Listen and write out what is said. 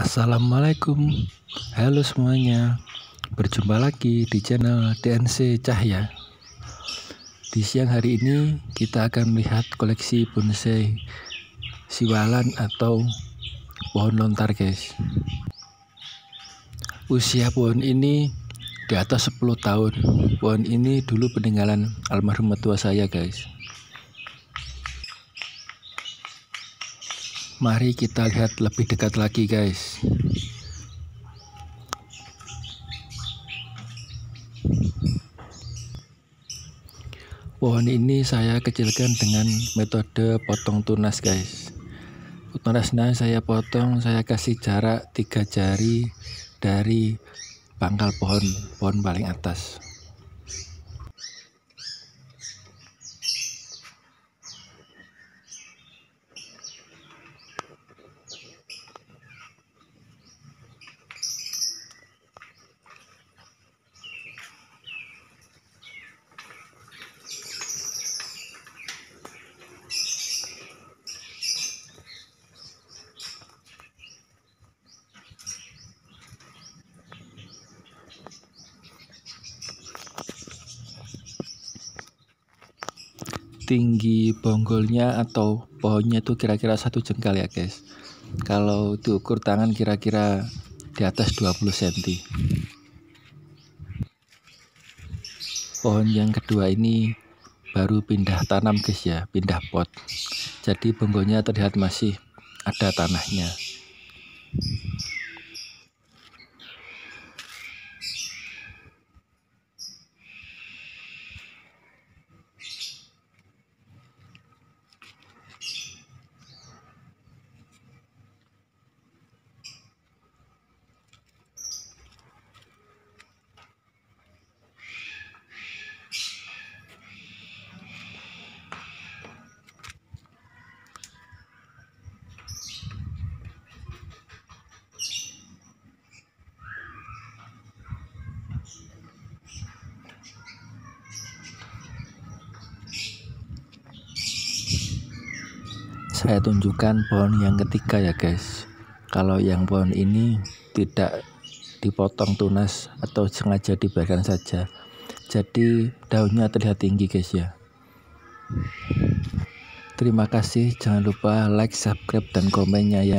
Assalamualaikum Halo semuanya Berjumpa lagi di channel DNC Cahya Di siang hari ini kita akan melihat koleksi bonsai siwalan atau pohon lontar guys Usia pohon ini di atas 10 tahun Pohon ini dulu peninggalan almarhum tua saya guys Mari kita lihat lebih dekat lagi guys Pohon ini saya kecilkan dengan metode potong tunas guys Tunasnya saya potong saya kasih jarak tiga jari dari pangkal pohon pohon paling atas tinggi bonggolnya atau pohonnya itu kira-kira satu jengkal ya guys kalau diukur tangan kira-kira di atas 20 cm pohon yang kedua ini baru pindah tanam guys ya pindah pot jadi bonggolnya terlihat masih ada tanahnya saya tunjukkan pohon yang ketiga ya guys kalau yang pohon ini tidak dipotong tunas atau sengaja dibiarkan saja jadi daunnya terlihat tinggi guys ya terima kasih jangan lupa like subscribe dan komennya ya